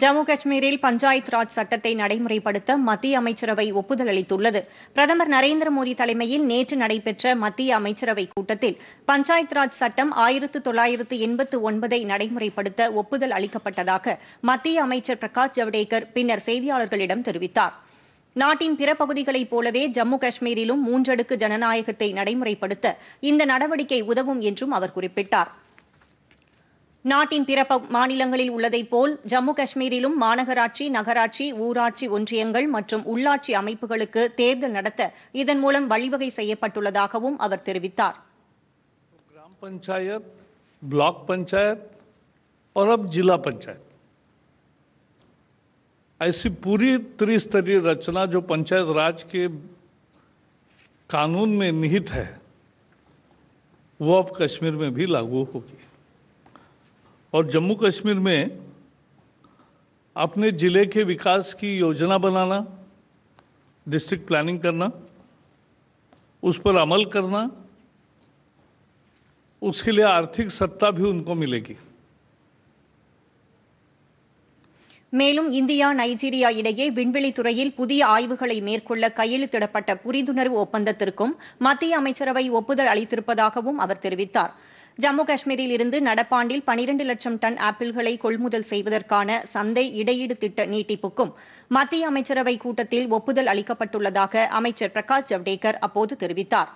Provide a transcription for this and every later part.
ஜம்மு காஷ்மீரில் பஞ்சாயத் ராஜ் சட்டத்தை நடைமுறைப்படுத்த மத்திய அமைச்சரவை ஒப்புதல் அளித்துள்ளது பிரதமர் நரேந்திர மோடி தலைமையில் நேற்று நடைபெற்ற மத்திய அமைச்சரவை கூட்டத்தில் பஞ்சாயத் ராஜ் சட்டம் ஆயிரத்து தொள்ளாயிரத்து எண்பத்து ஒன்பதை நடைமுறைப்படுத்த ஒப்புதல் அளிக்கப்பட்டதாக மத்திய அமைச்சர் பிரகாஷ் ஜவடேகர் பின்னர் செய்தியாளர்களிடம் தெரிவித்தார் நாட்டின் பிற பகுதிகளைப் போலவே ஜம்மு காஷ்மீரிலும் மூன்றடுக்கு ஜனநாயகத்தை நடைமுறைப்படுத்த இந்த நடவடிக்கை உதவும் என்றும் அவர் குறிப்பிட்டாா் நாட்டின் பிற மாநிலங்களில் உள்ளதைப் போல் ஜம்மு காஷ்மீரிலும் மாநகராட்சி நகராட்சி ஊராட்சி ஒன்றியங்கள் மற்றும் உள்ளாட்சி அமைப்புகளுக்கு தேர்தல் நடத்த இதன் மூலம் வழிவகை செய்யப்பட்டுள்ளதாகவும் அவர் தெரிவித்தார் கிராம் பஞ்சாயத் பிளாக் பஞ்சாயத் और अब जिला पंचायत ऐसी पूरी त्रिस्तरीय रचना जो पंचायत राज के कानून में निहित है वो अब कश्मीर में भी लागू होगी और जम्मू कश्मीर में अपने ज़िले के विकास की योजना बनाना डिस्ट्रिक्ट प्लानिंग करना उस पर अमल करना उसके लिए आर्थिक सत्ता भी उनको मिलेगी மேலும் இந்தியா நைஜீரியா இடையே விண்வெளி துறையில் புதிய ஆய்வுகளை மேற்கொள்ள கையெழுத்திடப்பட்ட புரிந்துணர்வு ஒப்பந்தத்திற்கும் மத்திய அமைச்சரவை ஒப்புதல் அளித்திருப்பதாகவும் அவர் தெரிவித்தாா் ஜம்மு காஷ்மீரில் இருந்து நடப்பாண்டில் பனிரண்டு லட்சம் டன் ஆப்பிள்களை கொள்முதல் செய்வதற்கான சந்தை இடையீடு திட்ட நீட்டிப்புக்கும் மத்திய அமைச்சரவை கூட்டத்தில் ஒப்புதல் அளிக்கப்பட்டுள்ளதாக அமைச்சர் பிரகாஷ் ஜவ்டேகர் அப்போது தெரிவித்தார்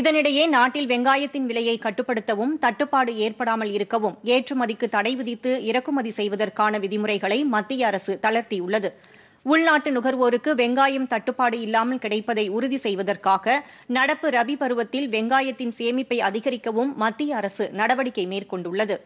இதனிடையே நாட்டில் வெங்காயத்தின் விலையை கட்டுப்படுத்தவும் தட்டுப்பாடு ஏற்படாமல் இருக்கவும் ஏற்றுமதிக்கு தடை விதித்து இறக்குமதி செய்வதற்கான விதிமுறைகளை மத்திய அரசு தளர்த்தியுள்ளது உள்நாட்டு நுகர்வோருக்கு வெங்காயம் தட்டுப்பாடு இல்லாமல் கிடைப்பதை உறுதி செய்வதற்காக நடப்பு ரபி பருவத்தில் வெங்காயத்தின் சேமிப்பை அதிகரிக்கவும் மத்திய அரசு நடவடிக்கை மேற்கொண்டுள்ளது